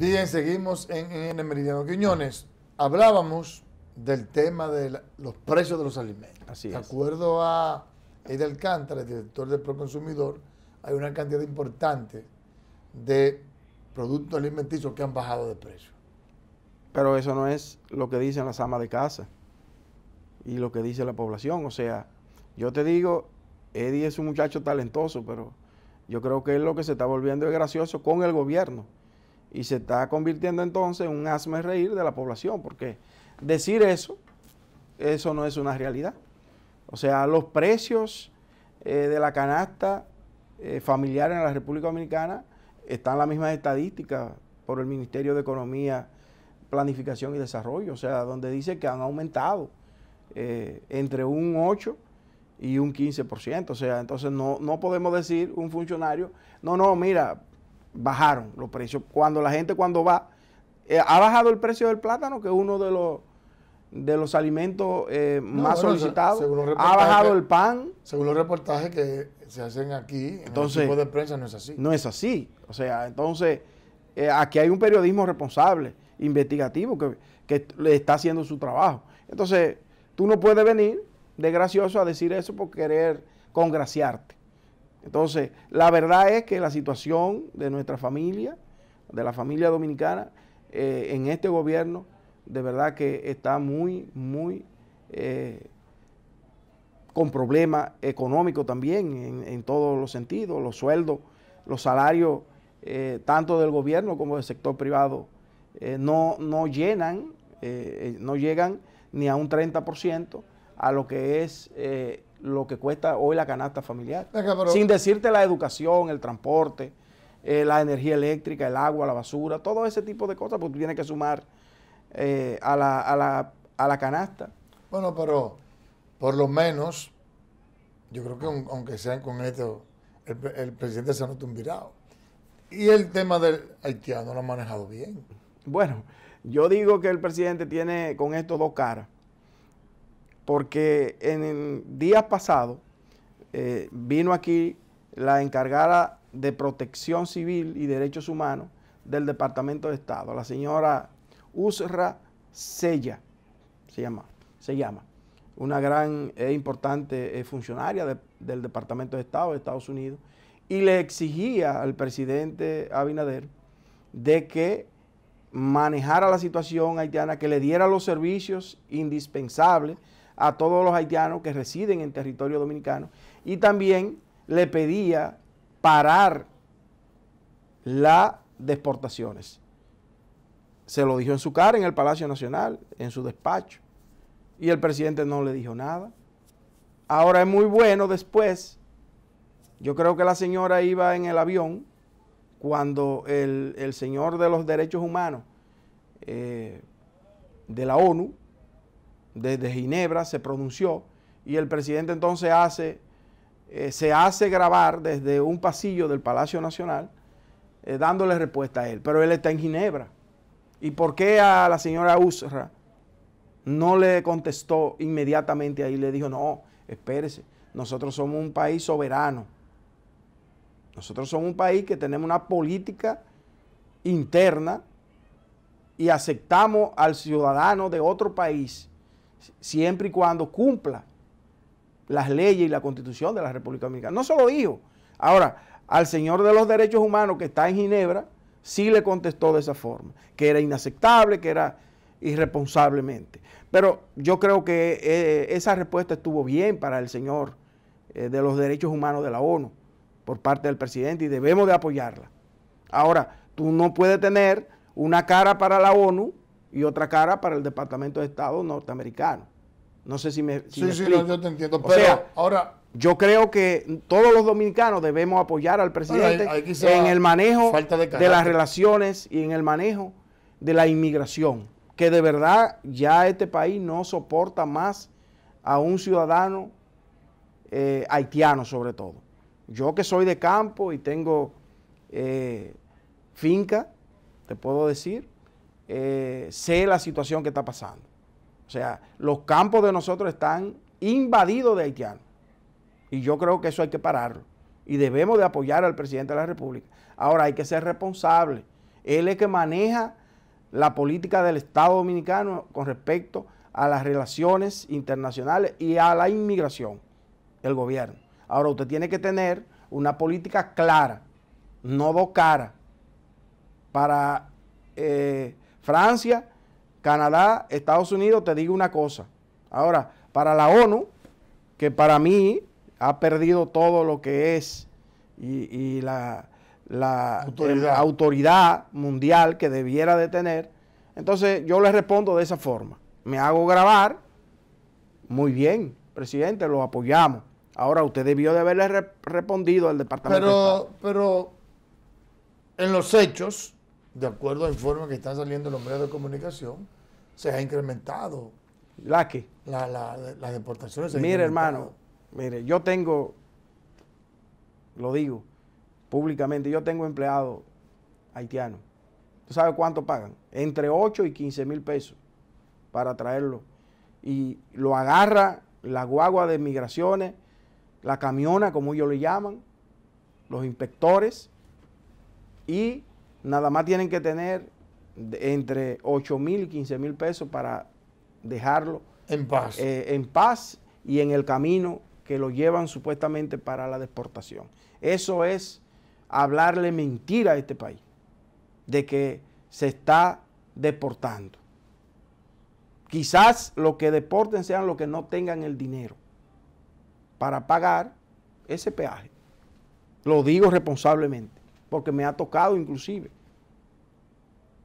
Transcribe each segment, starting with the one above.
Bien, seguimos en, el Meridiano Quiñones. Hablábamos del tema de los precios de los alimentos. De acuerdo a Eide Alcántara, el director del Proconsumidor, hay una cantidad importante de productos alimenticios que han bajado de precio. Pero eso no es lo que dicen las amas de casa y lo que dice la población. O sea, yo te digo, Eddie es un muchacho talentoso, pero yo creo que él lo que se está volviendo es gracioso con el gobierno y se está convirtiendo entonces en un asme reír de la población, porque decir eso, eso no es una realidad. O sea, los precios eh, de la canasta eh, familiar en la República Dominicana están las mismas estadísticas por el Ministerio de Economía, Planificación y Desarrollo, o sea, donde dice que han aumentado eh, entre un 8 y un 15%. O sea, entonces no, no podemos decir un funcionario, no, no, mira, bajaron los precios. Cuando la gente cuando va, eh, ha bajado el precio del plátano, que es uno de los de los alimentos eh, más solicitados. Ha bajado el pan. Según los reportajes que se hacen aquí, entonces, en el de prensa no es así. No es así. O sea, entonces, eh, aquí hay un periodismo responsable, investigativo, que, que le está haciendo su trabajo. Entonces, tú no puedes venir de gracioso a decir eso por querer congraciarte. Entonces, la verdad es que la situación de nuestra familia, de la familia dominicana, eh, en este gobierno, de verdad que está muy, muy eh, con problemas económicos también, en, todos los sentidos, los sueldos, los salarios, eh, tanto del gobierno como del sector privado, no, no llenan, no llegan ni a un 30% a lo que es lo que cuesta hoy la canasta familiar. Sin decirte la educación, el transporte, eh, la energía eléctrica, el agua, la basura, todo ese tipo de cosas, pues tiene tienes que sumar eh, a, la, canasta. Bueno, pero por lo menos, yo creo que aunque sean con esto, el, presidente se ha virado. Y el tema del haitiano lo ha manejado bien. Bueno, yo digo que el presidente tiene con esto dos caras porque en, días pasados eh, vino aquí la encargada de Protección Civil y Derechos Humanos del Departamento de Estado, la señora Usra Sella, se llama, se llama una gran e importante eh, funcionaria del Departamento de Estado de Estados Unidos, y le exigía al presidente Abinader de que manejara la situación haitiana, que le diera los servicios indispensables a todos los haitianos que residen en territorio dominicano y también le pedía parar las deportaciones. Se lo dijo en su cara, en el Palacio Nacional, en su despacho, y el presidente no le dijo nada. Ahora es muy bueno después, yo creo que la señora iba en el avión cuando el, señor de los derechos humanos eh, de la ONU desde Ginebra se pronunció y el presidente entonces hace, eh, se hace grabar desde un pasillo del Palacio Nacional eh, dándole respuesta a él. Pero él está en Ginebra. ¿Y por qué a la señora Usra no le contestó inmediatamente ahí? Le dijo, no, espérese, nosotros somos un país soberano. Nosotros somos un país que tenemos una política interna y aceptamos al ciudadano de otro país siempre y cuando cumpla las leyes y la constitución de la República Dominicana. No solo dijo. Ahora, al señor de los derechos humanos que está en Ginebra, sí le contestó de esa forma, que era inaceptable, que era irresponsablemente. Pero yo creo que eh, esa respuesta estuvo bien para el señor eh, de los derechos humanos de la ONU por parte del presidente y debemos de apoyarla. Ahora, tú no puedes tener una cara para la ONU y otra cara para el Departamento de Estado norteamericano. No sé si me. sí, sí, yo te entiendo. O sea, ahora. Yo creo que todos los dominicanos debemos apoyar al presidente en el manejo de, las relaciones y en el manejo de la inmigración. Que de verdad ya este país no soporta más a un ciudadano eh, haitiano, sobre todo. Yo que soy de campo y tengo eh, finca, te puedo decir, eh, sé la situación que está pasando. O sea, los campos de nosotros están invadidos de haitianos. Y yo creo que eso hay que pararlo. Y debemos de apoyar al presidente de la República. Ahora hay que ser responsable. Él es que maneja la política del Estado dominicano con respecto a las relaciones internacionales y a la inmigración, el gobierno. Ahora usted tiene que tener una política clara, no dos caras, para eh, Francia, Canadá, Estados Unidos, te digo una cosa. Ahora, para la ONU, que para mí ha perdido todo lo que es y, la, la, em, autoridad. mundial que debiera de tener, entonces yo le respondo de esa forma. Me hago grabar, muy bien, presidente, lo apoyamos. Ahora usted debió de haberle respondido al departamento. Pero, pero en los hechos, de acuerdo a informes que están saliendo en los medios de comunicación, se ha incrementado. ¿La qué? las deportaciones. Mire, hermano, mire, yo tengo, lo digo públicamente, yo tengo empleado haitiano ¿Tú sabes cuánto pagan? Entre 8 y 15 mil pesos para traerlo. Y lo agarra la guagua de migraciones, la camiona, como ellos le llaman, los inspectores, y nada más tienen que tener entre 8 mil y 15 mil pesos para dejarlo eh, en paz. y en el camino que lo llevan supuestamente para la deportación. Eso es hablarle mentira a este país, de que se está deportando. Quizás los que deporten sean los que no tengan el dinero para pagar ese peaje. Lo digo responsablemente porque me ha tocado inclusive.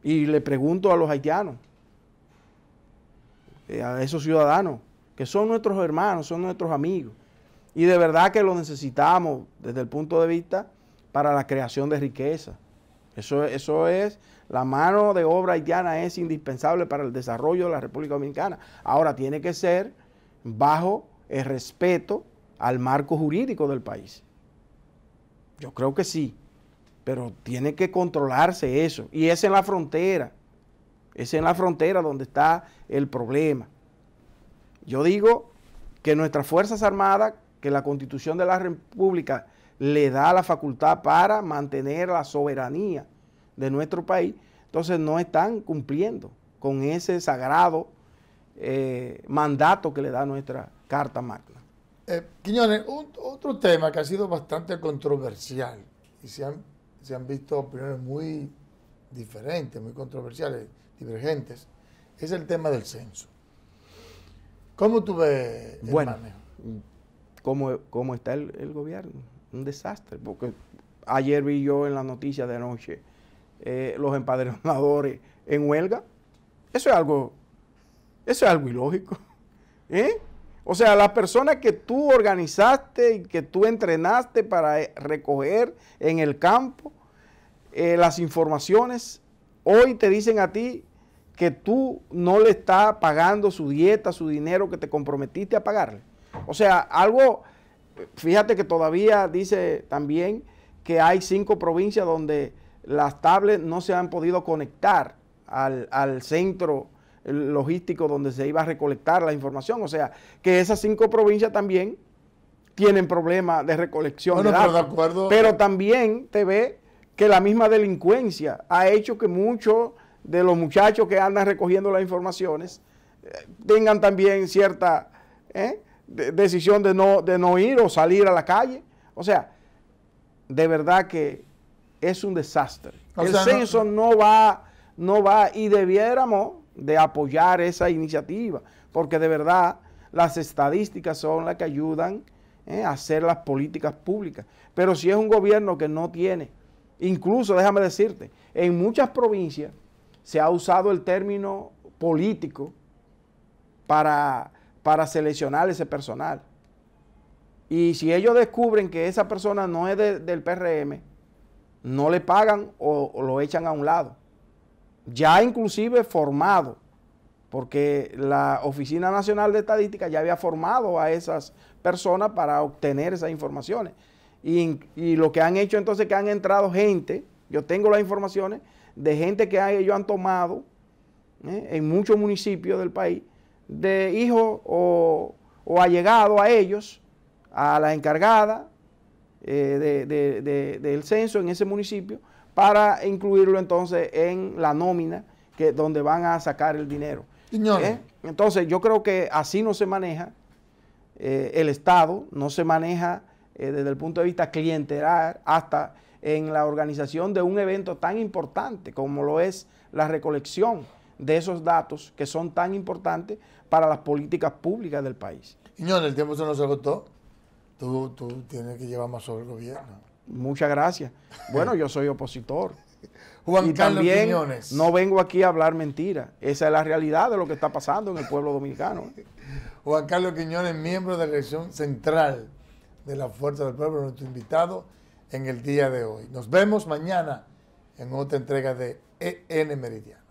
Y le pregunto a los haitianos, eh, a esos ciudadanos, que son nuestros hermanos, son nuestros amigos. Y de verdad que lo necesitamos desde el punto de vista para la creación de riqueza. Eso, eso es, la mano de obra haitiana es indispensable para el desarrollo de la República Dominicana. Ahora tiene que ser bajo el respeto al marco jurídico del país. Yo creo que sí. Pero tiene que controlarse eso. Y es en la frontera. Es en la frontera donde está el problema. Yo digo que nuestras Fuerzas Armadas, que la Constitución de la República le da la facultad para mantener la soberanía de nuestro país, entonces no están cumpliendo con ese sagrado eh, mandato que le da nuestra Carta Magna. Eh, Quiñones, otro tema que ha sido bastante controversial y se han se han visto opiniones muy diferentes, muy controversiales, divergentes, es el tema del censo. ¿Cómo tú ves el manejo? ¿cómo, ¿Cómo, está el, gobierno? Un desastre, porque ayer vi yo en la noticia de anoche eh, los empadronadores en huelga. Eso es algo, eso es algo ilógico. ¿Eh? O sea, las personas que tú organizaste y que tú entrenaste para eh, recoger en el campo eh, las informaciones, hoy te dicen a ti que tú no le estás pagando su dieta, su dinero que te comprometiste a pagarle. O sea, algo, fíjate que todavía dice también que hay cinco provincias donde las tablets no se han podido conectar al, al centro logístico donde se iba a recolectar la información. O sea, que esas cinco provincias también tienen problemas de recolección Pero, también te ve que la misma delincuencia ha hecho que muchos de los muchachos que andan recogiendo las informaciones eh, tengan también cierta eh, decisión de no, de no ir o salir a la calle. O sea, de verdad que es un desastre. el censo no, va, no va y debiéramos de apoyar esa iniciativa, porque de verdad las estadísticas son las que ayudan eh, a hacer las políticas públicas. Pero si es un gobierno que no tiene, incluso déjame decirte, en muchas provincias se ha usado el término político para, seleccionar ese personal. Y si ellos descubren que esa persona no es del PRM, no le pagan o lo echan a un lado ya inclusive formado, porque la Oficina Nacional de Estadística ya había formado a esas personas para obtener esas informaciones. Y, y lo que han hecho entonces que han entrado gente, yo tengo las informaciones de gente que ellos han tomado ¿eh? en muchos municipios del país, de hijos o, o allegados a ellos, a la encargada eh, del censo en ese municipio, para incluirlo entonces en la nómina que donde van a sacar el dinero. ¿Eh? Entonces yo creo que así no se maneja eh, el Estado, no se maneja eh, desde el punto de vista clientelar hasta en la organización de un evento tan importante como lo es la recolección de esos datos que son tan importantes para las políticas públicas del país. Señor, el tiempo se nos agotó. Tú, tú tienes que llevar más sobre el gobierno. Muchas gracias. Bueno, yo soy opositor. Juan Carlos también Quiñones. no vengo aquí a hablar mentira. Esa es la realidad de lo que está pasando en el pueblo dominicano. ¿eh? Juan Carlos Quiñones, miembro de la dirección central de la Fuerza del Pueblo, nuestro invitado en el día de hoy. Nos vemos mañana en otra entrega de EN Meridiano.